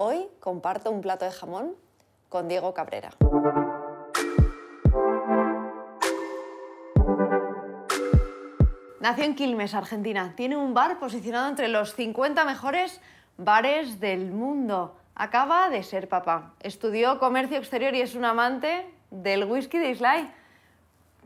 Hoy comparto un plato de jamón con Diego Cabrera. Nació en Quilmes, Argentina. Tiene un bar posicionado entre los 50 mejores bares del mundo. Acaba de ser papá. Estudió comercio exterior y es un amante del whisky de Islay.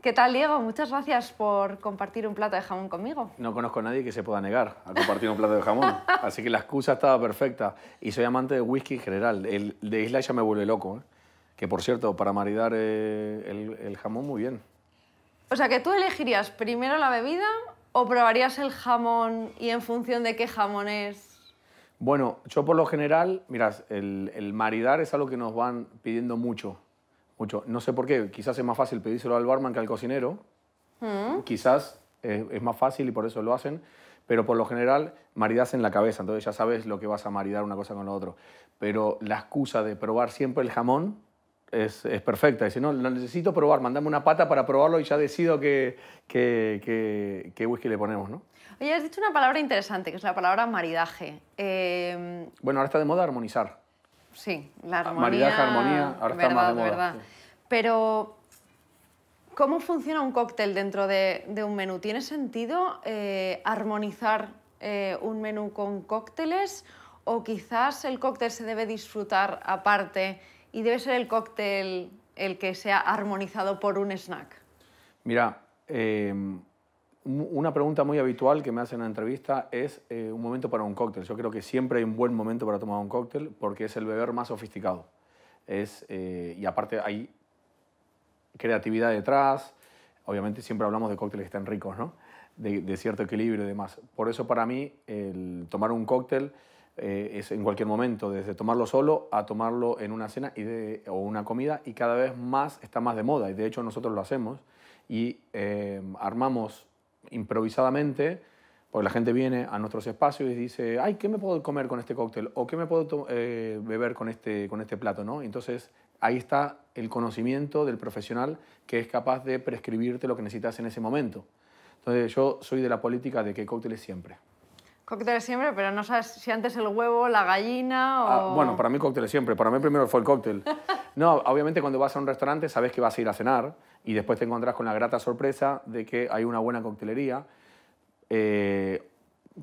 ¿Qué tal, Diego? Muchas gracias por compartir un plato de jamón conmigo. No conozco a nadie que se pueda negar a compartir un plato de jamón, así que la excusa estaba perfecta. Y soy amante de whisky en general. El de Isla ya me vuelve loco. ¿eh? Que, por cierto, para maridar eh, el, jamón, muy bien. O sea, que tú elegirías primero la bebida o probarías el jamón y en función de qué jamón es... Bueno, yo por lo general, miras, el, el maridar es algo que nos van pidiendo mucho no sé por qué, quizás es más fácil pedírselo al barman que al cocinero. Mm. Quizás es, más fácil y por eso lo hacen. Pero por lo general maridas en la cabeza, entonces ya sabes lo que vas a maridar una cosa con la otra. Pero la excusa de probar siempre el jamón es, es perfecta. Dice, no, lo necesito probar, mandame una pata para probarlo y ya decido qué, qué, whisky le ponemos, ¿no? Oye, has dicho una palabra interesante, que es la palabra maridaje. Eh, bueno, ahora está de moda armonizar. Sí, la ah, armonía. Maridaje, armonía, ahora está más de moda, verdad. Pero, ¿cómo funciona un cóctel dentro de, un menú? ¿Tiene sentido eh, armonizar eh, un menú con cócteles? ¿O quizás el cóctel se debe disfrutar aparte y debe ser el cóctel el que sea armonizado por un snack? Mira, em, una pregunta muy habitual que me hacen en la entrevista es eh, un momento para un cóctel. Yo creo que siempre hay un buen momento para tomar un cóctel porque es el beber más sofisticado. Es, eh, y aparte hay creatividad detrás. Obviamente siempre hablamos de cócteles que están ricos, ¿no? De, cierto equilibrio y demás. Por eso para mí el tomar un cóctel eh, es en cualquier momento, desde tomarlo solo a tomarlo en una cena y de, o una comida y cada vez más está más de moda. Y de hecho nosotros lo hacemos y armamos improvisadamente, porque la gente viene a nuestros espacios y dice, ay, ¿qué me puedo comer con este cóctel? ¿O qué me puedo eh, beber con este, con este plato? ¿no? Entonces, ahí está el conocimiento del profesional que es capaz de prescribirte lo que necesitas en ese momento. Entonces, yo soy de la política de que cócteles siempre. Cócteles siempre, pero no sabes si antes el huevo, la gallina ah, o... bueno, para mí cócteles siempre. Para mí primero fue el cóctel. no, obviamente cuando vas a un restaurante sabes que vas a ir a cenar y después te encontrás con la grata sorpresa de que hay una buena coctelería. Eh,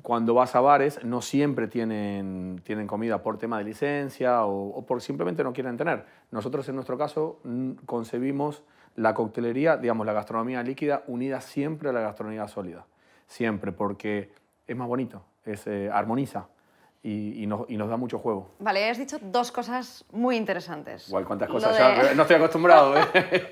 cuando vas a bares no siempre tienen, tienen comida por tema de licencia o, por simplemente no quieren tener. Nosotros en nuestro caso concebimos la coctelería, digamos la gastronomía líquida unida siempre a la gastronomía sólida. Siempre, porque es más bonito, es, eh, armoniza. Y, nos, da mucho juego. Vale, has dicho dos cosas muy interesantes. Guay, cuántas cosas ya. No estoy acostumbrado, ¿eh?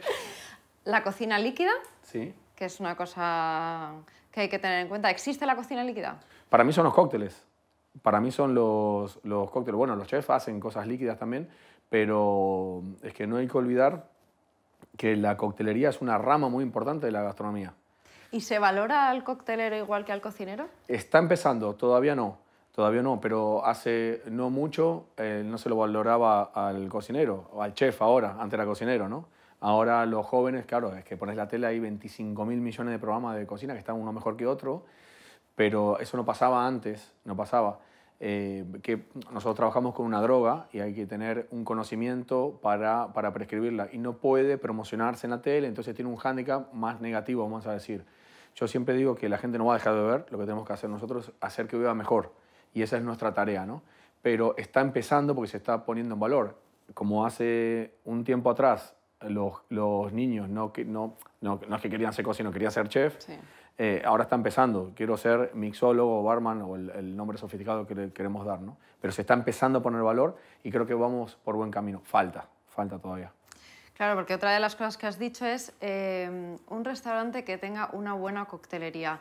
la cocina líquida, sí. que es una cosa que hay que tener en cuenta. ¿Existe la cocina líquida? Para mí son los cócteles. Para mí son los, los cócteles. Bueno, los chefs hacen cosas líquidas también, pero es que no hay que olvidar que la coctelería es una rama muy importante de la gastronomía. ¿Y se valora al coctelero igual que al cocinero? Está empezando, todavía no, todavía no, pero hace no mucho eh, no se lo valoraba al cocinero, o al chef ahora, antes era cocinero, ¿no? Ahora los jóvenes, claro, es que pones la tele, hay 25 mil millones de programas de cocina que están uno mejor que otro, pero eso no pasaba antes, no pasaba. Eh, que nosotros trabajamos con una droga y hay que tener un conocimiento para, para prescribirla y no puede promocionarse en la tele, entonces tiene un hándicap más negativo, vamos a decir. Yo siempre digo que la gente no va a dejar de ver, lo que tenemos que hacer nosotros es hacer que viva mejor y esa es nuestra tarea, ¿no? Pero está empezando porque se está poniendo en valor. Como hace un tiempo atrás los, niños no, que, no, no, no, es que querían ser cocina, querían ser chef. Eh, ahora está empezando. Quiero ser mixólogo o barman o el, nombre sofisticado que queremos dar, ¿no? Pero se está empezando a poner valor y creo que vamos por buen camino. Falta, falta todavía. Claro, porque otra de las cosas que has dicho es eh, un restaurante que tenga una buena coctelería.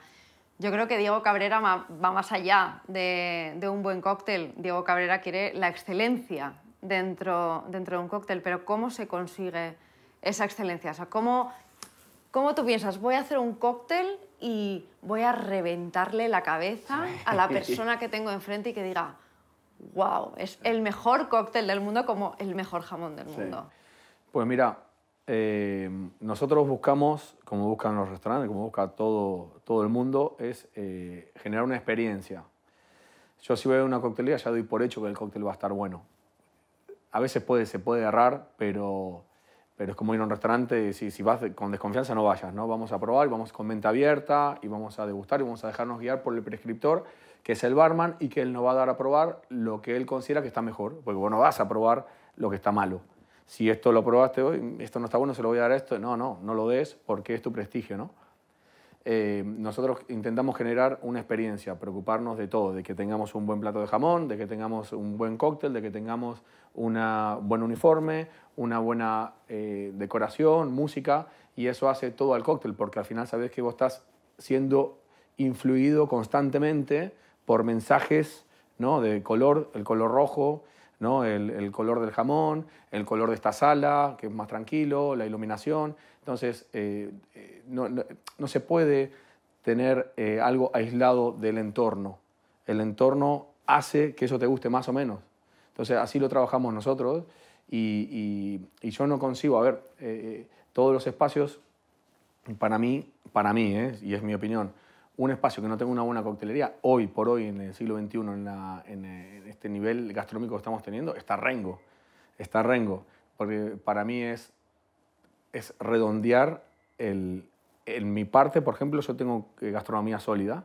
Yo creo que Diego Cabrera va más allá de, de un buen cóctel. Diego Cabrera quiere la excelencia dentro, dentro de un cóctel, pero ¿cómo se consigue? esa excelencia? O sea, ¿cómo, ¿cómo tú piensas? Voy a hacer un cóctel y voy a reventarle la cabeza a la persona que tengo enfrente y que diga, wow, es el mejor cóctel del mundo como el mejor jamón del mundo. Pues mira, eh, nosotros buscamos, como buscan los restaurantes, como busca todo, todo el mundo, es eh, generar una experiencia. Yo si voy a una coctelería ya doy por hecho que el cóctel va a estar bueno. A veces puede, se puede errar, pero pero es como ir a un restaurante y si vas con desconfianza no vayas, ¿no? Vamos a probar, vamos con mente abierta y vamos a degustar y vamos a dejarnos guiar por el prescriptor, que es el barman, y que él nos va a dar a probar lo que él considera que está mejor, porque vos no vas a probar lo que está malo. Si esto lo probaste hoy, esto no está bueno, se lo voy a dar esto, no, no, no lo des porque es tu prestigio, ¿no? Eh, nosotros intentamos generar una experiencia, preocuparnos de todo, de que tengamos un buen plato de jamón, de que tengamos un buen cóctel, de que tengamos un buen uniforme, una buena eh, decoración, música, y eso hace todo al cóctel, porque al final sabes que vos estás siendo influido constantemente por mensajes ¿no? de color, el color rojo, ¿no? El, color del jamón, el color de esta sala, que es más tranquilo, la iluminación. Entonces, eh, eh, no, se puede tener eh, algo aislado del entorno. El entorno hace que eso te guste más o menos. Entonces, así lo trabajamos nosotros y, y, yo no consigo, a ver, todos los espacios, para mí, para mí, y es mi opinión, un espacio que no tenga una buena coctelería, hoy por hoy en el siglo XXI, en, este nivel gastronómico que estamos teniendo, está Rengo. Está Rengo. Porque para mí es, es redondear en mi parte, por ejemplo, yo tengo eh, gastronomía sólida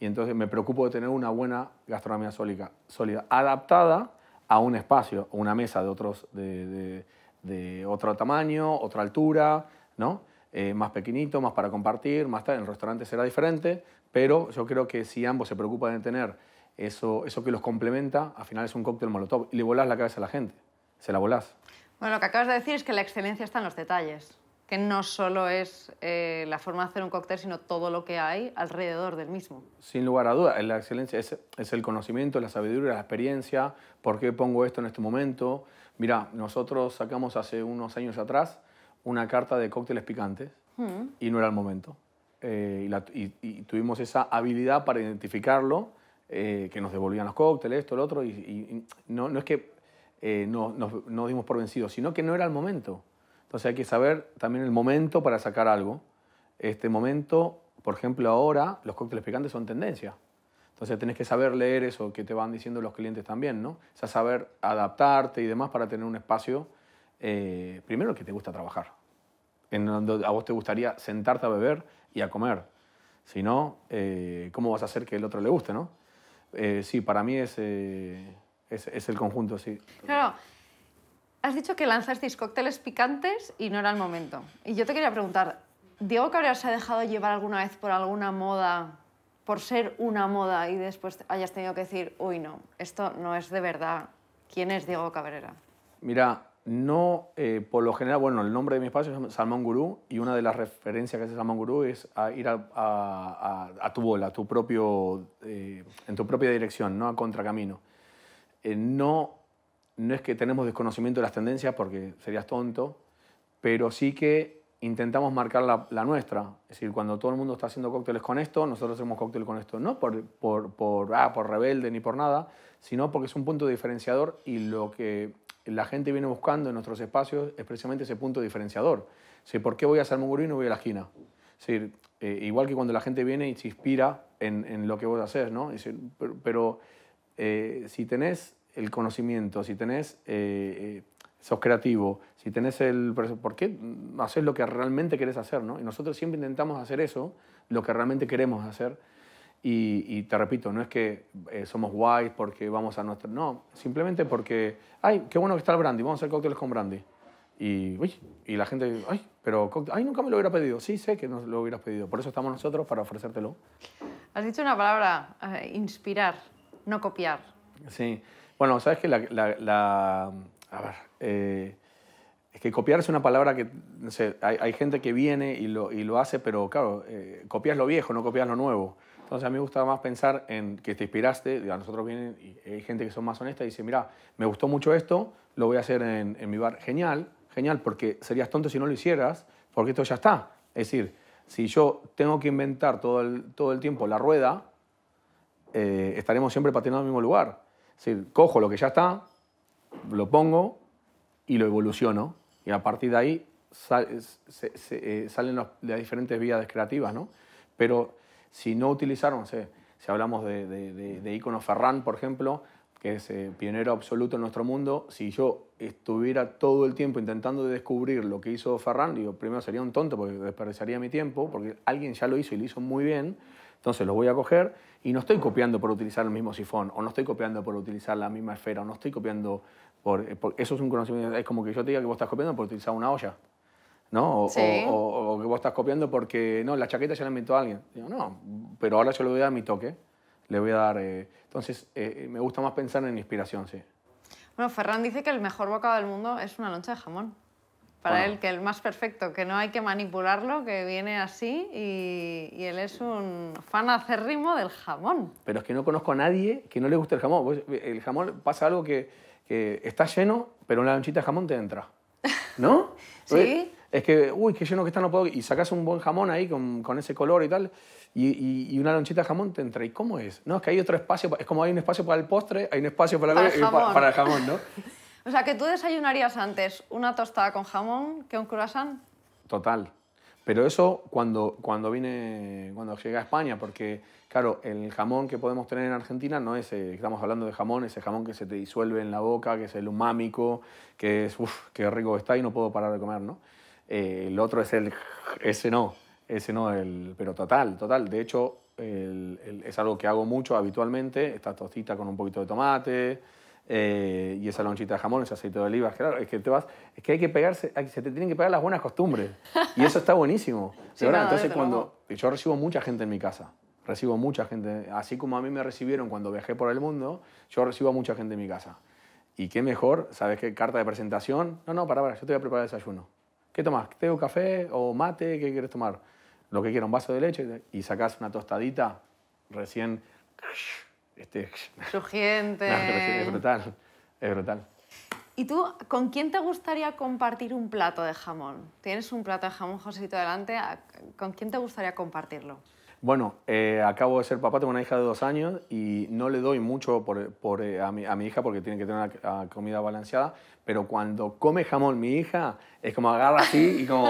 y entonces me preocupo de tener una buena gastronomía sólida, sólida adaptada a un espacio, una mesa de, otros, de otro tamaño, otra altura, ¿no? Eh, más pequeñito, más para compartir, más tarde En el restaurante será diferente, pero yo creo que si ambos se preocupan de tener eso, eso que los complementa, al final es un cóctel molotov y le volás la cabeza a la gente, se la volás. Bueno, lo que acabas de decir es que la excelencia está en los detalles, que no solo es eh, la forma de hacer un cóctel, sino todo lo que hay alrededor del mismo. Sin lugar a duda, la excelencia es, es el conocimiento, la sabiduría, la experiencia, por qué pongo esto en este momento. Mira, nosotros sacamos hace unos años atrás una carta de cócteles picantes y no era el momento. Eh, y, tuvimos esa habilidad para identificarlo, eh, que nos devolvían los cócteles, esto, lo otro, y, no, no, es que eh, no, nos, dimos por vencidos, sino que no era el momento. Entonces hay que saber también el momento para sacar algo. Este momento, por ejemplo, ahora los cócteles picantes son tendencia. Entonces tenés que saber leer eso que te van diciendo los clientes también, ¿no? O sea, saber adaptarte y demás para tener un espacio eh, primero que te gusta trabajar, en donde a vos te gustaría sentarte a beber y a comer. Si no, eh, ¿cómo vas a hacer que el otro le guste, no? Eh, sí, para mí es, es, el conjunto, sí. Claro. Has dicho que lanzasteis cócteles picantes y no era el momento. Y yo te quería preguntar, ¿Diego Cabrera se ha dejado llevar alguna vez por alguna moda, por ser una moda y después hayas tenido que decir, uy, no, esto no es de verdad? ¿Quién es Diego Cabrera? Mira, no, eh, por lo general, bueno, el nombre de mi espacio es Salmón Gurú y una de las referencias que hace Salmón Gurú es a ir a, a, tu bola, a tu propio, eh, en tu propia dirección, no a contracamino. Eh, no, no es que tenemos desconocimiento de las tendencias porque serías tonto, pero sí que intentamos marcar la, nuestra. Es decir, cuando todo el mundo está haciendo cócteles con esto, nosotros hacemos cócteles con esto. No por, por, por, ah, por rebelde ni por nada, sino porque es un punto diferenciador y lo que la gente viene buscando en nuestros espacios es precisamente ese punto diferenciador. Si, ¿Por qué voy a Salmón y no voy a la esquina? decir, eh, igual que cuando la gente viene y se inspira en, lo que vos haces, ¿no? pero, eh, si tenés el conocimiento, si tenés, eh, sos creativo, si tenés el... ¿Por qué haces lo que realmente querés hacer, no? Y nosotros siempre intentamos hacer eso, lo que realmente queremos hacer, y, te repito, no es que eh, somos guays porque vamos a nuestro No, simplemente porque, ay, qué bueno que está el brandy, vamos a hacer cócteles con brandy. Y, uy, y la gente, ay, pero ay, nunca me lo hubiera pedido. Sí, sé que no lo hubieras pedido. Por eso estamos nosotros, para ofrecértelo. Has dicho una palabra, eh, inspirar, no copiar. Sí. Bueno, sabes que la... a ver, eh, es que copiar es una palabra que, no sé, hay, hay gente que viene y lo, y lo hace, pero claro, copias lo viejo, no copias lo nuevo. Entonces a mí me gustaba más pensar en que te inspiraste, a nosotros vienen, y hay gente que son más honesta y dice, mira, me gustó mucho esto, lo voy a hacer en, mi bar. Genial, genial, porque serías tonto si no lo hicieras, porque esto ya está. Es decir, si yo tengo que inventar todo el, todo el tiempo la rueda, eh, estaremos siempre patinando en el mismo lugar. Es decir, cojo lo que ya está, lo pongo y lo evoluciono. Y a partir de ahí se, eh, salen las diferentes vías creativas, ¿no? Pero si no utilizaron, si hablamos de, de, ícono Ferran, por ejemplo, que es eh, pionero absoluto en nuestro mundo, si yo estuviera todo el tiempo intentando descubrir lo que hizo Ferran, digo, primero sería un tonto porque desperdiciaría mi tiempo, porque alguien ya lo hizo y lo hizo muy bien, entonces lo voy a coger y no estoy copiando por utilizar el mismo sifón, o no estoy copiando por utilizar la misma esfera, o no estoy copiando por, eh, por... eso es un conocimiento, es como que yo te diga que vos estás copiando por utilizar una olla. ¿no? O, que vos estás copiando porque, no, la chaqueta ya la inventó alguien. Digo, no, pero ahora yo le voy a dar mi toque, le voy a dar... Eh, entonces, eh, eh, me gusta más pensar en inspiración, sí. Bueno, Ferran dice que el mejor bocado del mundo es una loncha de jamón. Para él, que el más perfecto, que no hay que manipularlo, que viene así y, él es un fan acérrimo del jamón. Pero es que no conozco a nadie que no le guste el jamón. El jamón pasa algo que, que está lleno, pero una lonchita de jamón te entra. ¿No? ¿Sí? Pues, es que, uy, qué lleno que está, no puedo. Y sacas un buen jamón ahí con, con ese color y tal, y, y, una lonchita de jamón te entra. ¿Y cómo es? No, es que hay otro espacio, es como hay un espacio para el postre, hay un espacio para, el, jamón. Para, el jamón, ¿no? o sea, que tú desayunarías antes una tostada con jamón que un croissant. Total. Pero eso cuando, cuando vine, cuando llegué a España, porque claro, el jamón que podemos tener en Argentina no es, eh, estamos hablando de jamón, ese jamón que se te disuelve en la boca, que es el umámico, que es, uff, qué rico está y no puedo parar de comer, ¿no? Eh, el otro es el... Ese no, ese no, el, pero total, total. De hecho, es algo que hago mucho habitualmente, esta tostitas con un poquito de tomate eh, y esa lonchita de jamón, ese aceite de oliva. Claro, es que te vas, es que hay que pegarse, se te tienen que pegar las buenas costumbres y eso está buenísimo. entonces cuando yo recibo mucha gente en mi casa, recibo mucha gente, así como a mí me recibieron cuando viajé por el mundo, yo recibo a mucha gente en mi casa. Y qué mejor, ¿sabes qué? Carta de presentación. No, no, para, para, yo te voy a preparar el desayuno. ¿Qué tomas? ¿Teo café o mate? ¿Qué quieres tomar? Lo que quieras, un vaso de leche y sacas una tostadita recién... Este, es brutal, es brutal. ¿Y tú con quién te gustaría compartir un plato de jamón? Tienes un plato de jamón, Josito, delante. ¿Con quién te gustaría compartirlo? Bueno, eh, acabo de ser papá, tengo una hija de dos años y no le doy mucho por, eh, a, mi, hija porque tiene que tener una, comida balanceada, pero cuando come jamón mi hija es como agarra así y como...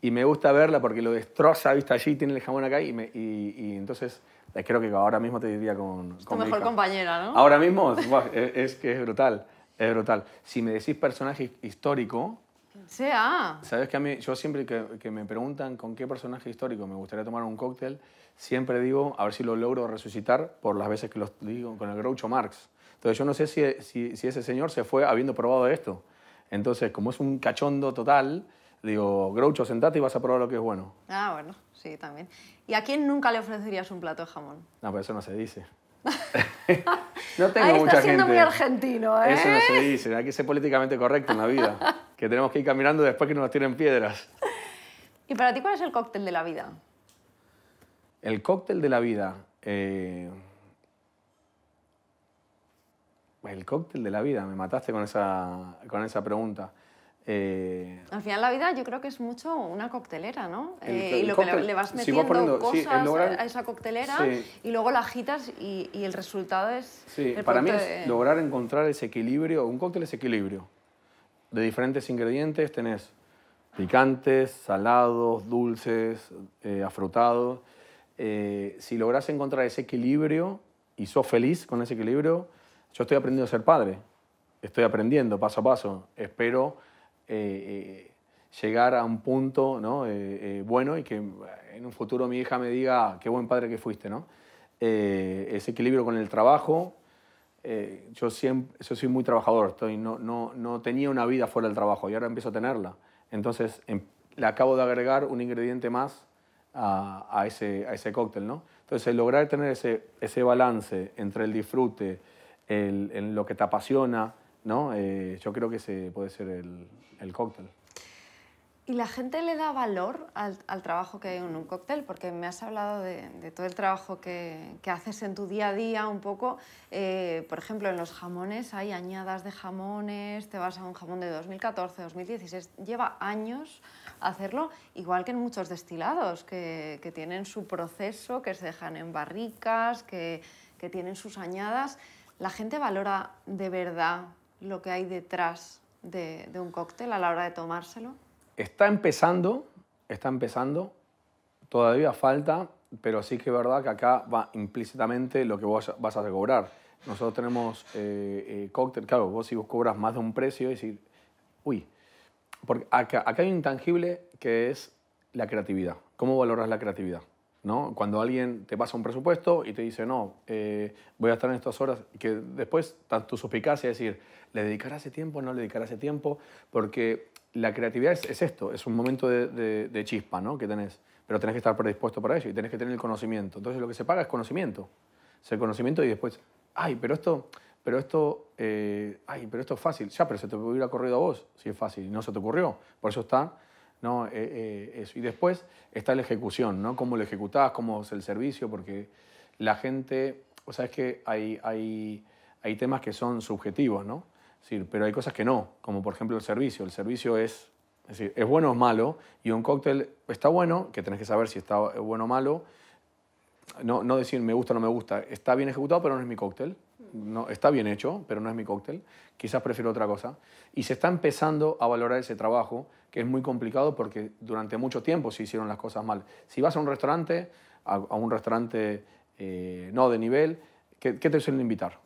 y me gusta verla porque lo destroza, ¿viste? Allí tiene el jamón acá y, me, y, entonces eh, creo que ahora mismo te diría con... con tu mejor compañera, ¿no? Ahora mismo es que es brutal, es brutal. Si me decís personaje histórico, sea. Ah. Sabes que a mí, yo siempre que, me preguntan con qué personaje histórico me gustaría tomar un cóctel, siempre digo, a ver si lo logro resucitar por las veces que lo digo con el Groucho Marx. Entonces yo no sé si, ese señor se fue habiendo probado esto. Entonces, como es un cachondo total, digo, Groucho, sentate y vas a probar lo que es bueno. Ah, bueno, sí, también. ¿Y a quién nunca le ofrecerías un plato de jamón? No, pues eso no se dice. no tengo Ahí está siendo muy argentino, ¿eh? Eso no se dice, hay que ser políticamente correcto en la vida. que tenemos que ir caminando después que nos tiren piedras. ¿Y para ti cuál es el cóctel de la vida? El cóctel de la vida. Eh, el cóctel de la vida, me mataste con esa pregunta. Eh, Al final la vida yo creo que es mucho una coctelera, ¿no? Eh, y lo que le, vas metiendo cosas a esa coctelera y luego la agitas y, el resultado es... Sí, para mí es lograr encontrar ese equilibrio, un cóctel es equilibrio. De diferentes ingredientes tenés picantes, salados, dulces, eh, afrutados. Eh, si logras encontrar ese equilibrio y sos feliz con ese equilibrio, yo estoy aprendiendo a ser padre. Estoy aprendiendo paso a paso. Espero eh, eh, llegar a un punto ¿no? Eh, bueno y que en un futuro mi hija me diga ah, qué buen padre que fuiste. ¿no? ese equilibrio con el trabajo. yo, siempre, yo soy muy trabajador, estoy, no, no, no tenía una vida fuera del trabajo y ahora empiezo a tenerla. Entonces em, le acabo de agregar un ingrediente más a, a, ese, a, ese, cóctel, ¿no? Entonces, el lograr tener ese, ese balance entre el disfrute, el, lo que te apasiona, ¿no? Eh, yo creo que ese puede ser el, el, cóctel. ¿Y la gente le da valor al, al, trabajo que hay en un cóctel? Porque me has hablado de, todo el trabajo que, que, haces en tu día a día un poco. Eh, por ejemplo, en los jamones hay añadas de jamones, te vas a un jamón de 2014, 2016. Lleva años hacerlo, igual que en muchos destilados, que, que tienen su proceso, que se dejan en barricas, que, que tienen sus añadas. ¿La gente valora de verdad lo que hay detrás de, un cóctel a la hora de tomárselo? Está empezando, está empezando. Todavía falta, pero sí que es verdad que acá va implícitamente lo que vos vas a cobrar. Nosotros tenemos eh, eh cóctel, claro, vos si vos cobras más de un precio, es decir, uy, porque acá, acá hay un intangible que es la creatividad. ¿Cómo valoras la creatividad? ¿no? Cuando alguien te pasa un presupuesto y te dice, no, eh, voy a estar en estas horas, que después tu suspicacia es decir, ¿le dedicará ese tiempo? ¿No le dedicará ese tiempo? Porque la creatividad es, esto, es un momento de, de, chispa ¿no? que tenés, pero tenés que estar predispuesto para ello y tenés que tener el conocimiento. Entonces lo que se paga es conocimiento, es el conocimiento y después, ay, pero esto, pero esto, eh, ay, pero esto es fácil, ya, pero se te hubiera ocurrido a vos, si es fácil, no se te ocurrió. Por eso está ¿no? Eh, eh, eso. Y después está la ejecución, ¿no? Cómo lo ejecutás, cómo es el servicio, porque la gente, o sea, es que hay, hay, hay temas que son subjetivos, ¿no? sí pero hay cosas que no, como por ejemplo el servicio. El servicio es, bueno o es malo, y un cóctel está bueno, que tenés que saber si está bueno o malo, no, no decir me gusta o no me gusta, está bien ejecutado, pero no es mi cóctel no, está bien hecho, pero no es mi cóctel, quizás prefiero otra cosa. Y se está empezando a valorar ese trabajo, que es muy complicado porque durante mucho tiempo se hicieron las cosas mal. Si vas a un restaurante, a, un restaurante eh, no de nivel, ¿qué, te suelen invitar?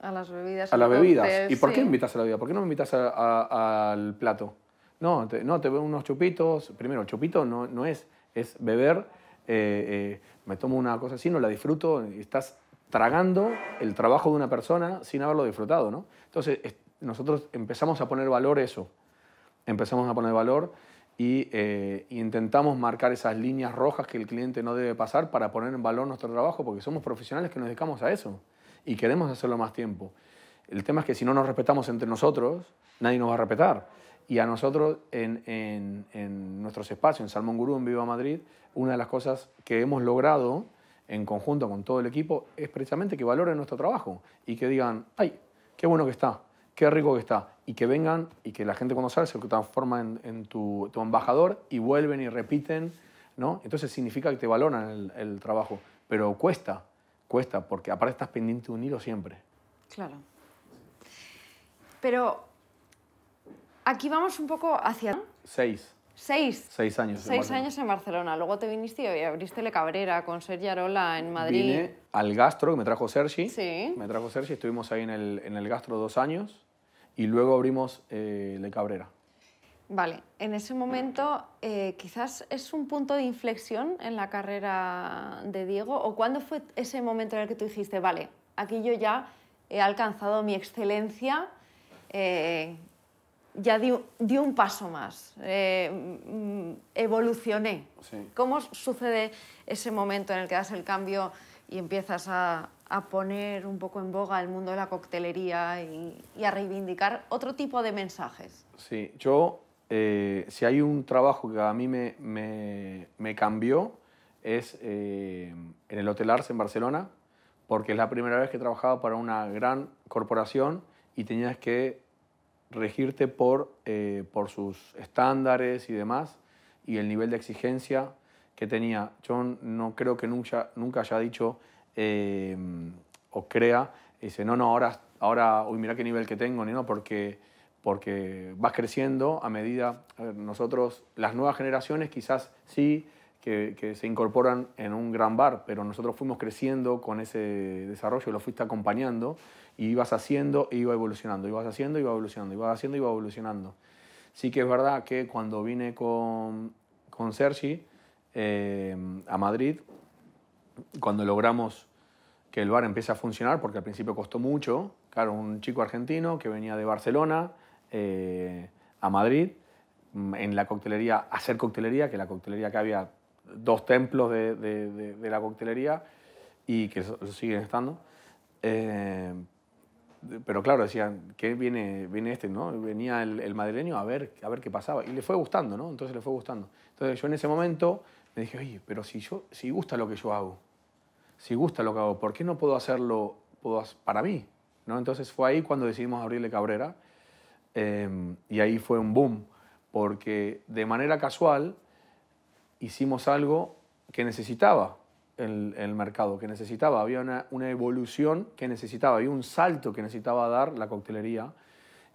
A las bebidas. A las bebidas. ¿Y por qué invitas a la bebida? ¿Por qué no me invitas al plato? No, te, no, te veo unos chupitos. Primero, el chupito no, es, es beber. Eh, eh, me tomo una cosa así, no la disfruto, estás tragando el trabajo de una persona sin haberlo disfrutado, ¿no? Entonces, nosotros empezamos a poner valor eso, empezamos a poner valor y eh, intentamos marcar esas líneas rojas que el cliente no debe pasar para poner en valor nuestro trabajo, porque somos profesionales que nos dedicamos a eso y queremos hacerlo más tiempo. El tema es que si no nos respetamos entre nosotros, nadie nos va a respetar. Y a nosotros, en, en, en nuestros espacios, en Salmón Gurú, en Viva Madrid, una de las cosas que hemos logrado en conjunto con todo el equipo, es precisamente que valoren nuestro trabajo y que digan, ay, qué bueno que está, qué rico que está, y que vengan y que la gente cuando sale se transforma en, tu, embajador y vuelven y repiten, ¿no? Entonces significa que te valoran el, el trabajo, pero cuesta, cuesta, porque aparte estás pendiente de un hilo siempre. Claro. Pero aquí vamos un poco hacia... Seis. Seis. años. Seis en años en Barcelona. Luego te viniste y abriste Le Cabrera con Sergi Arola en Madrid. Vine al Gastro, que me trajo Sergi. Sí. Me trajo Sergi, estuvimos ahí en el, en el Gastro dos años y luego abrimos eh, Le Cabrera. Vale, en ese momento eh, quizás es un punto de inflexión en la carrera de Diego, o cuándo fue ese momento en el que tú dijiste, vale, aquí yo ya he alcanzado mi excelencia, eh, ya di, un paso más, eh, mm, evolucioné. ¿Cómo sucede ese momento en el que das el cambio y empiezas a, poner un poco en boga el mundo de la coctelería y, a reivindicar otro tipo de mensajes? Sí, yo, eh, si hay un trabajo que a mí me, cambió, es eh, en el Hotel Arce en Barcelona, porque es la primera vez que trabajaba para una gran corporación y tenías que regirte eh, por, sus estándares y demás, y el nivel de exigencia que tenía. Yo no creo que nunca, nunca haya dicho eh, o crea, dice, no, no, ahora, ahora uy, mira qué nivel que tengo, ni no, porque, porque vas creciendo a medida, nosotros, las nuevas generaciones quizás sí, que, que, se incorporan en un gran bar, pero nosotros fuimos creciendo con ese desarrollo, lo fuiste acompañando y ibas haciendo, iba evolucionando, ibas haciendo, iba evolucionando, ibas haciendo, iba evolucionando. Sí que es verdad que cuando vine con, con Sergi eh, a Madrid, cuando logramos que el bar empiece a funcionar, porque al principio costó mucho, claro, un chico argentino que venía de Barcelona eh, a Madrid, mm, en la coctelería, hacer coctelería, que la coctelería que había dos templos de, de, la coctelería y que siguen estando. Eh, pero claro, decían, ¿qué viene, viene este? ¿no? Venía el, madrileño a ver, a ver qué pasaba. Y le fue gustando, ¿no? Entonces le fue gustando. Entonces yo en ese momento me dije, oye, pero si, yo, si gusta lo que yo hago, si gusta lo que hago, ¿por qué no puedo hacerlo puedo, para mí? ¿No? Entonces fue ahí cuando decidimos abrirle Cabrera em, y ahí fue un boom, porque de manera casual hicimos algo que necesitaba el, mercado que necesitaba, había una, evolución que necesitaba, había un salto que necesitaba dar la coctelería.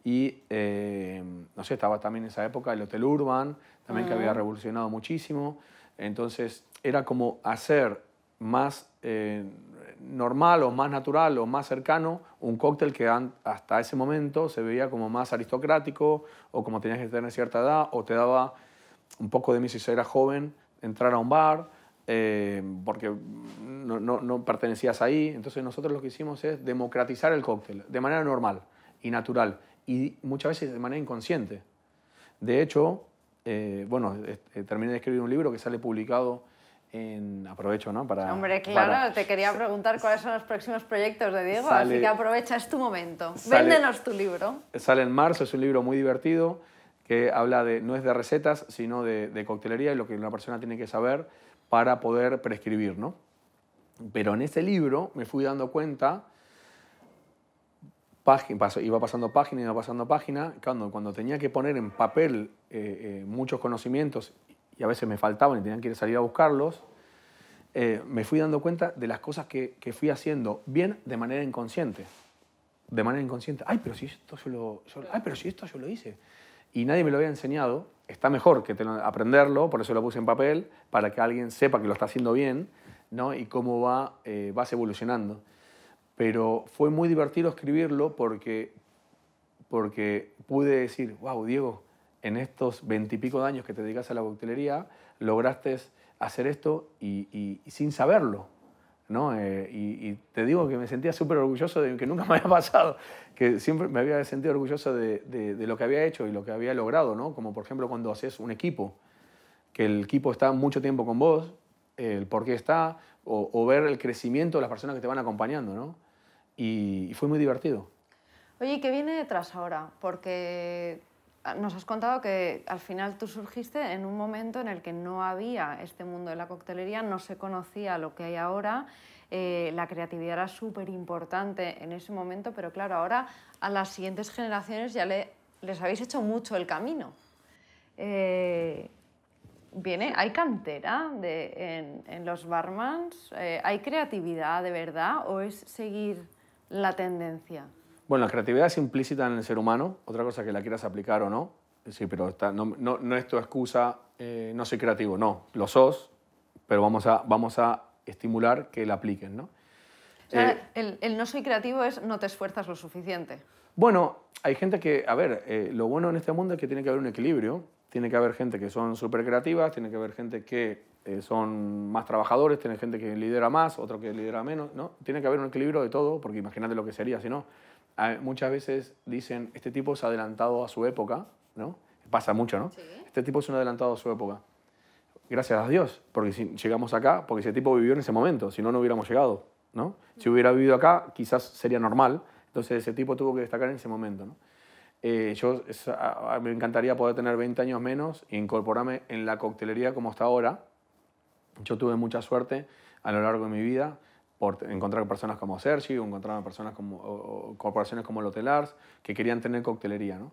Y, eh, no sé, estaba también en esa época el Hotel Urban, también que había ah. revolucionado muchísimo. Entonces, era como hacer más eh, normal o más natural o más cercano un cóctel que hasta ese momento se veía como más aristocrático o como tenías que tener cierta edad o te daba un poco de miedo si era joven entrar a un bar eh, porque no, no, pertenecías ahí. Entonces nosotros lo que hicimos es democratizar el cóctel de manera normal y natural y muchas veces de manera inconsciente. De hecho, eh, bueno, eh, terminé de escribir un libro que sale publicado en, aprovecho, ¿no? Para, Hombre, claro, te quería preguntar cuáles son los próximos proyectos de Diego, así que aprovecha, es tu momento. Véndenos tu libro. Sale en marzo, es un libro muy divertido que habla de, no es de recetas, sino de, de coctelería y lo que una persona tiene que saber para poder prescribir, ¿no? Pero en ese libro me fui dando cuenta, página, iba pasando página, iba pasando página, cuando, cuando tenía que poner en papel eh, eh, muchos conocimientos y a veces me faltaban y tenían que salir a buscarlos, eh, me fui dando cuenta de las cosas que, fui haciendo bien de manera inconsciente. De manera inconsciente. Ay, pero si esto yo lo, ay, pero si esto yo lo hice y nadie me lo había enseñado, está mejor que aprenderlo, por eso lo puse en papel, para que alguien sepa que lo está haciendo bien ¿no? y cómo va, eh, vas evolucionando. Pero fue muy divertido escribirlo porque, porque pude decir, wow, Diego, en estos veintipico de años que te dedicas a la coctelería, lograste hacer esto y sin saberlo, ¿no? Eh, y, te digo que me sentía súper orgulloso de que nunca me había pasado, que siempre me había sentido orgulloso de, de, lo que había hecho y lo que había logrado, ¿no? Como por ejemplo cuando haces un equipo, que el equipo está mucho tiempo con vos, el por qué está, o, ver el crecimiento de las personas que te van acompañando, ¿no? y, fue muy divertido. Oye, ¿qué viene detrás ahora? Porque Ah, nos has contado que al final tú surgiste en un momento en el que no había este mundo de la coctelería, no se conocía lo que hay ahora, eh, la creatividad era súper importante en ese momento, pero claro, ahora a las siguientes generaciones ya les habéis hecho mucho el camino. Eh, viene, hay cantera en, los barmans, eh, hay creatividad de verdad o es seguir la tendencia. Bueno, la creatividad es implícita en el ser humano, otra cosa que la quieras aplicar o no. Sí, pero no, es tu excusa, eh, no soy creativo, no, lo sos, pero vamos a, vamos a estimular que la apliquen, ¿no? O sea, eh, el, no soy creativo es no te esfuerzas lo suficiente. Bueno, hay gente que, a ver, eh, lo bueno en este mundo es que tiene que haber un equilibrio, tiene que haber gente que son súper creativas, tiene que haber gente que son más trabajadores, tiene gente que lidera más, otro que lidera menos, ¿no? Tiene que haber un equilibrio de todo, porque imagínate lo que sería si no muchas veces dicen, este tipo es adelantado a su época, ¿no? Pasa mucho, ¿no? Este tipo es un adelantado a su época. Gracias a Dios, porque si llegamos acá, porque ese tipo vivió en ese momento, si no, no hubiéramos llegado, ¿no? Si hubiera vivido acá, quizás sería normal, entonces ese tipo tuvo que destacar en ese momento, ¿no? Eh, yo me encantaría poder tener 20 años menos e incorporarme en la coctelería como hasta ahora. Yo tuve mucha suerte a lo largo de mi vida por encontrar personas como Sergi, encontrar personas como, o, corporaciones como Lotelars, que querían tener coctelería, ¿no?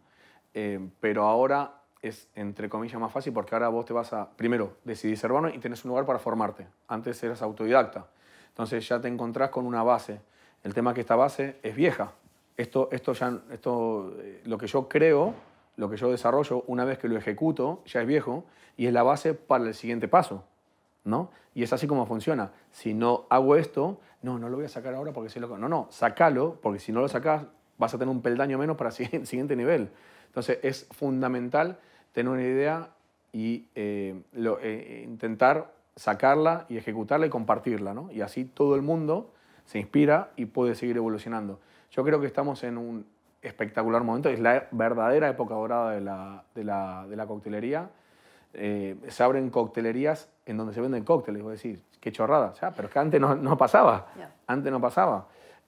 Eh, pero ahora es, entre comillas, más fácil porque ahora vos te vas a, primero, decidís ser bueno y tenés un lugar para formarte. Antes eras autodidacta. Entonces ya te encontrás con una base. El tema es que esta base es vieja. Esto, esto ya, esto, eh, lo que yo creo, lo que yo desarrollo, una vez que lo ejecuto, ya es viejo y es la base para el siguiente paso. Y es así como funciona. Si no hago esto, no, no lo voy a sacar ahora porque si lo... No, no, sacalo porque si no lo sacas vas a tener un peldaño menos para el siguiente nivel. Entonces es fundamental tener una idea y eh, eh, intentar sacarla y ejecutarla y compartirla, ¿no? Y así todo el mundo se inspira y puede seguir evolucionando. Yo creo que estamos en un espectacular momento, es la e, verdadera época dorada de la, de la, de la coctelería eh, se abren coctelerías en donde se venden cócteles. Voy decir, qué chorrada. O sea, pero es que antes no, pasaba. Antes no pasaba.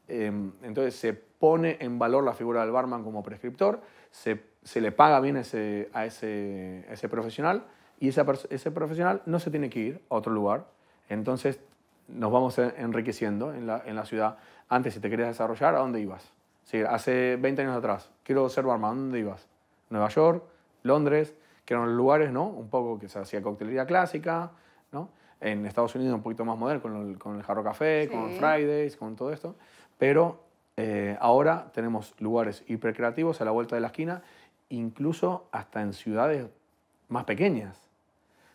Eh, entonces se pone en valor la figura del barman como prescriptor, se, le paga bien ese, a ese, profesional y ese profesional no se tiene que ir a otro lugar. Entonces nos vamos enriqueciendo en la, ciudad. Antes, si te querías desarrollar, ¿a dónde ibas? hace 20 años atrás, quiero ser barman, ¿a dónde ibas? Nueva York, Londres, que eran lugares, ¿no? Un poco que se hacía coctelería clásica, ¿no? En Estados Unidos un poquito más moderno, con el, con el Jarro Café, con Fridays, con todo esto. Pero eh, ahora tenemos lugares hipercreativos a la vuelta de la esquina, incluso hasta en ciudades más pequeñas.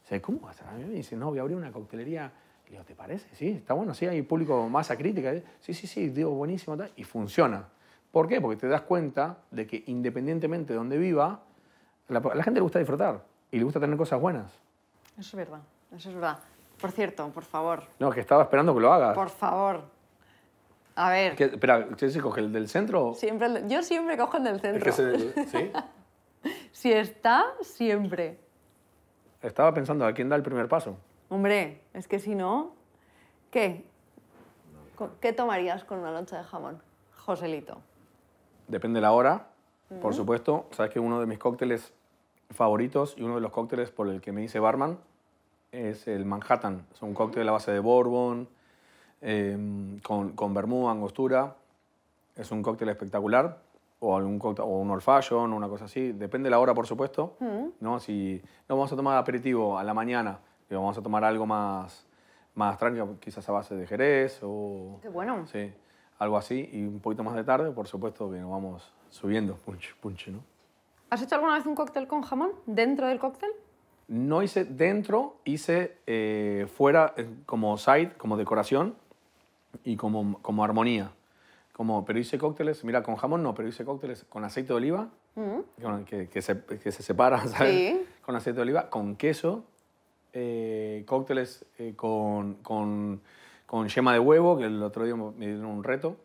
O sea, ¿cómo vas a...? no, voy a abrir una coctelería... Le digo, ¿te parece? Sí, está bueno, sí, hay público masa crítica. Sí, sí, sí, digo, buenísimo, y funciona. ¿Por qué? Porque te das cuenta de que independientemente de donde viva, la, gente le gusta disfrutar y le gusta tener cosas buenas. Eso es verdad, eso es verdad. Por cierto, por favor. No, que estaba esperando que lo hagas. Por favor. A ver. espera, ¿sí coge el del centro? Siempre, yo siempre cojo el del centro. ¿Sí? si está, siempre. Estaba pensando, ¿a quién da el primer paso? Hombre, es que si no... ¿Qué? ¿Qué tomarías con una loncha de jamón, Joselito? Depende de la hora, por supuesto. Sabes que uno de mis cócteles favoritos y uno de los cócteles por el que me dice barman es el Manhattan. Es un cóctel a base de bourbon, em, con, con angostura. Es un cóctel espectacular. O, algún o un old fashion, una cosa así. Depende de la hora, por supuesto. Mm. ¿no? Si vamos a tomar aperitivo a la mañana, vamos a tomar algo más, más tranquilo, quizás a base de jerez o... bueno. Sí, algo así. Y un poquito más de tarde, por supuesto, que vamos subiendo, punch, punch, ¿no? ¿Has hecho alguna vez un cóctel con jamón dentro del cóctel? No hice dentro, hice eh, fuera eh, como side, como decoración y como, como armonía. Como, pero hice cócteles, mira, con jamón no, pero hice cócteles con aceite de oliva, mm. que, que, se, que, se, separa, ¿sabes? Sí. Con aceite de oliva, con queso, eh, cócteles con, con, con, yema de huevo, que el otro día me dieron un reto.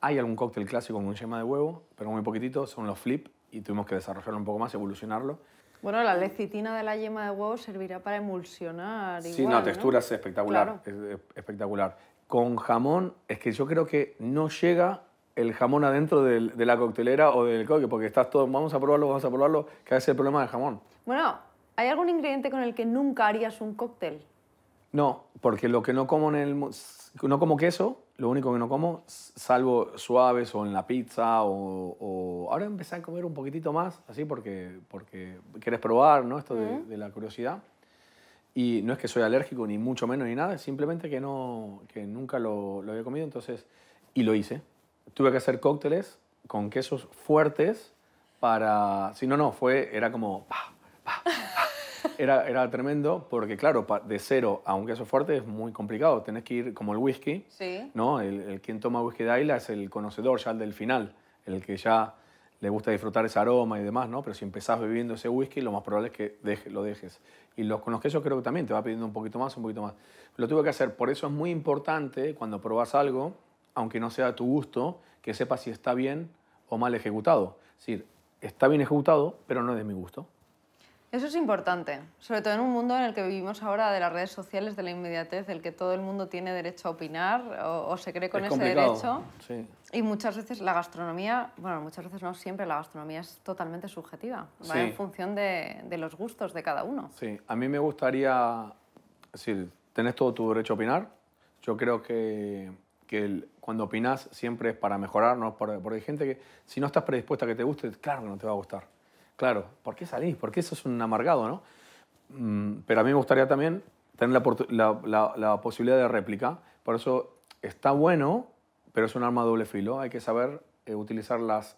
Hay algún cóctel clásico con yema de huevo, pero muy poquitito, son los flip, y tuvimos que desarrollarlo un poco más, evolucionarlo. Bueno, la lecitina de la yema de huevo servirá para emulsionar. Sí, la textura es espectacular, espectacular. Con jamón, es que yo creo que no llega el jamón adentro de la coctelera o del coque, porque estás todo, vamos a probarlo, vamos a probarlo, que a el problema del jamón. Bueno, ¿hay algún ingrediente con el que nunca harías un cóctel? No, porque lo que no como en el no como queso, lo único que no como, salvo suaves o en la pizza o, ahora empecé a comer un poquitito más, así porque porque quieres probar, ¿no? Esto de, la curiosidad. Y no es que soy alérgico ni mucho menos ni nada, simplemente que no que nunca lo, lo había comido, entonces y lo hice. Tuve que hacer cócteles con quesos fuertes para si no no, fue era como era, era tremendo porque, claro, de cero a un queso fuerte es muy complicado. Tenés que ir como el whisky, ¿no? El, quien toma whisky de Isla es el conocedor ya el del final, el que ya le gusta disfrutar ese aroma y demás, ¿no? Pero si empezás bebiendo ese whisky, lo más probable es que deje, lo dejes. Y los, con los quesos creo que también te va pidiendo un poquito más, un poquito más. Lo tuve que hacer, por eso es muy importante cuando probás algo, aunque no sea a tu gusto, que sepas si está bien o mal ejecutado. Es decir, está bien ejecutado, pero no es de mi gusto. Eso es importante, sobre todo en un mundo en el que vivimos ahora de las redes sociales, de la inmediatez, del que todo el mundo tiene derecho a opinar o, se cree con ese derecho. Y muchas veces la gastronomía, bueno, muchas veces no, siempre la gastronomía es totalmente subjetiva, va en función de, los gustos de cada uno. Sí, a mí me gustaría, es decir, tenés todo tu derecho a opinar, yo creo que, cuando opinas siempre es para mejorar, Porque hay gente que si no estás predispuesta a que te guste, claro que no te va a gustar. Claro, ¿por qué salís? Porque eso es un amargado, no? Mm, pero a mí me gustaría también tener la, posibilidad de réplica. Por eso está bueno, pero es un arma doble filo. Hay que saber eh, utilizar las,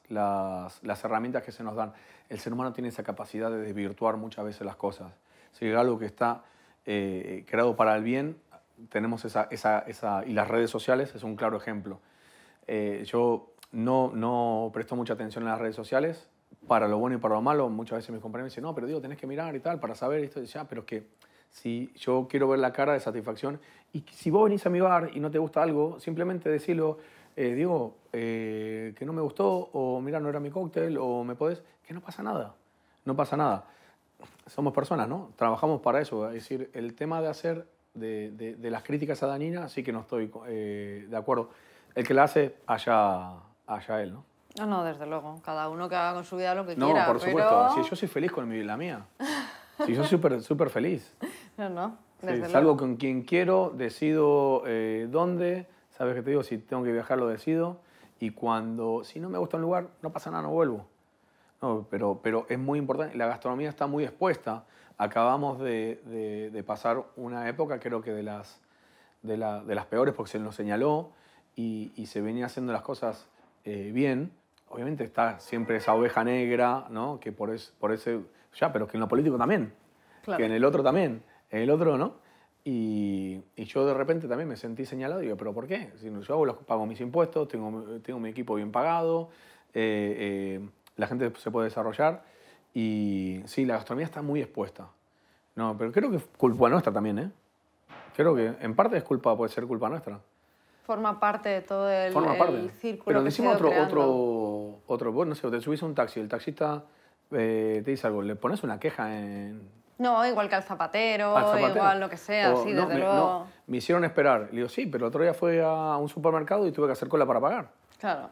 herramientas que se nos dan. El ser humano tiene esa capacidad de desvirtuar muchas veces las cosas. Si es algo que está eh, creado para el bien, tenemos esa, Y las redes sociales es un claro ejemplo. Eh, yo no, no presto mucha atención a las redes sociales, para lo bueno y para lo malo, muchas veces mis compañeros me dicen, no, pero digo, tenés que mirar y tal para saber esto. Y ya, ah, pero es que si yo quiero ver la cara de satisfacción, y si vos venís a mi bar y no te gusta algo, simplemente decirlo eh, digo, eh, que no me gustó, o mira, no era mi cóctel, o me podés, que no pasa nada, no pasa nada. Somos personas, ¿no? Trabajamos para eso. Es decir, el tema de hacer de, las críticas a Danina, sí que no estoy eh, de acuerdo. El que la hace, allá, allá él, ¿no? No, no, desde luego. Cada uno que haga con su vida lo que quiera. No, por pero... supuesto. Si yo soy feliz con la mía. Si yo soy súper super feliz. No, no. Desde salgo con quien quiero, decido eh, dónde. ¿Sabes que te digo? Si tengo que viajar, lo decido. Y cuando, si no me gusta un lugar, no pasa nada, no vuelvo. pero, pero es muy importante. La gastronomía está muy expuesta. Acabamos de, pasar una época, creo que de las, de, de las peores, porque se nos señaló y, se venía haciendo las cosas eh, bien obviamente está siempre esa oveja negra, ¿no? Que por, es, por ese, ya, pero que en lo político también, claro. que en el otro también, en el otro, ¿no? Y, yo de repente también me sentí señalado y digo, ¿pero por qué? Si yo los, pago mis impuestos, tengo, tengo mi equipo bien pagado, eh, eh, la gente se puede desarrollar y sí, la gastronomía está muy expuesta. No, pero creo que es culpa nuestra también, ¿eh? Creo que en parte es culpa, puede ser culpa nuestra. Forma parte de todo el, Forma parte. círculo. Pero decimos otro, otro otro vos no sé, te subís a un taxi, el taxista eh, te dice algo, le pones una queja en... No, igual que al zapatero, igual lo que sea, así sí, desde luego. me hicieron esperar. Le digo, sí, pero el otro día fui a un supermercado y tuve que hacer cola para pagar. Claro.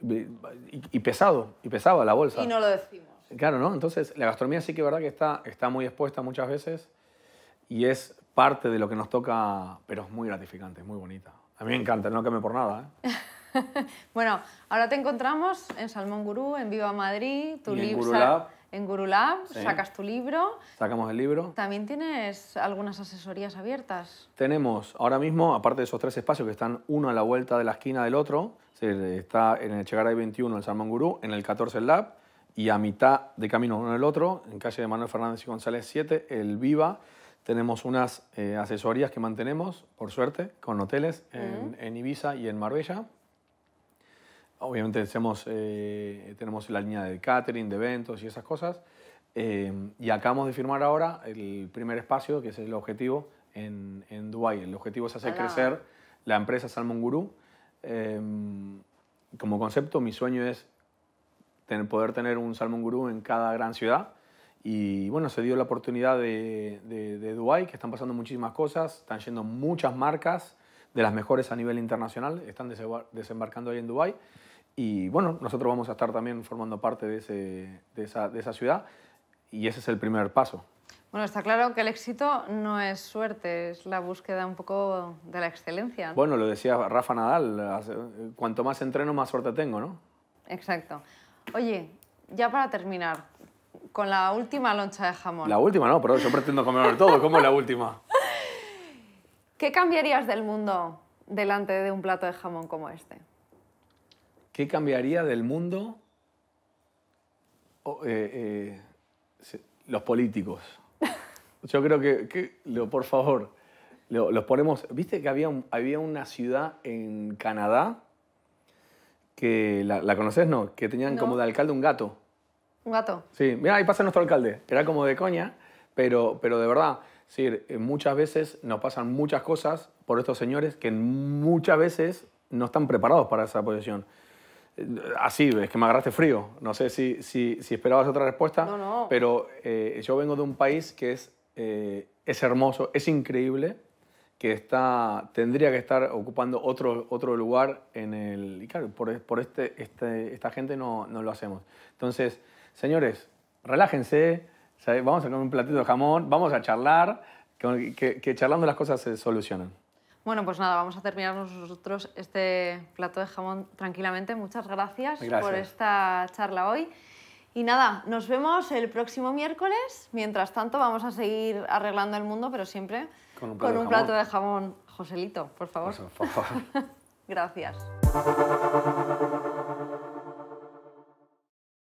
Y, pesado, y pesaba la bolsa. Y no lo decimos. Claro, ¿no? Entonces, la gastronomía sí que verdad que está, está muy expuesta muchas veces y es parte de lo que nos toca, pero es muy gratificante, es muy bonita. A mí me encanta, no me por nada. ¿eh? bueno, ahora te encontramos en Salmón Gurú, en Viva Madrid, tu libro. En Gurulab. sacas tu libro. Sacamos el libro. También tienes algunas asesorías abiertas. Tenemos ahora mismo, aparte de esos tres espacios que están uno a la vuelta de la esquina del otro, está en el Chegaray 21 el Salmón Gurú, en el 14 el Lab y a mitad de camino uno el otro, en calle de Manuel Fernández y González 7, el Viva tenemos unas eh, asesorías que mantenemos, por suerte, con hoteles en Ibiza y en Marbella. Obviamente eh, tenemos la línea de catering, de eventos y esas cosas. Eh, y acabamos de firmar ahora el primer espacio, que es el objetivo, en, en Dubái. El objetivo es hacer crecer la empresa Salmon Guru. Em, como concepto, mi sueño es poder tener un Salmon Guru en cada gran ciudad. Y bueno, se dio la oportunidad de, de, de Dubái, que están pasando muchísimas cosas, están yendo muchas marcas de las mejores a nivel internacional, están desembarcando ahí en Dubái. Y bueno, nosotros vamos a estar también formando parte de, esa, ciudad y ese es el primer paso. Bueno, está claro que el éxito no es suerte, es la búsqueda un poco de la excelencia. Bueno, lo decía Rafa Nadal, cuanto más entreno, más suerte tengo, ¿no? Exacto. Oye, ya para terminar, con la última loncha de jamón. La última no, pero yo pretendo comer todo, ¿cómo la última? ¿Qué cambiarías del mundo delante de un plato de jamón como este? ¿Qué cambiaría del mundo eh, eh, los políticos? Yo creo que, lo, por favor, los ponemos. ¿Viste que había, había una ciudad en Canadá que la, conoces, no? Que tenían como de alcalde un gato. Un gato. Sí, mira, ahí pasa nuestro alcalde. Era como de coña, pero, pero de verdad. Eh, muchas veces nos pasan muchas cosas por estos señores que muchas veces no están preparados para esa posición. Así, es que me agarraste frío. No sé si, si, esperabas otra respuesta, pero eh, yo vengo de un país que es, eh, es hermoso, es increíble, que está, tendría que estar ocupando otro, otro lugar en el... Y claro, por, por este, este esta gente no, no lo hacemos. Entonces, señores, relájense, vamos a comer un platito de jamón, vamos a charlar, que charlando las cosas se solucionan. Bueno, pues nada, vamos a terminar nosotros este plato de jamón tranquilamente. Muchas gracias, por esta charla hoy. Y nada, nos vemos el próximo miércoles. Mientras tanto, vamos a seguir arreglando el mundo, pero siempre con un plato, de, jamón. Joselito, Por favor. gracias.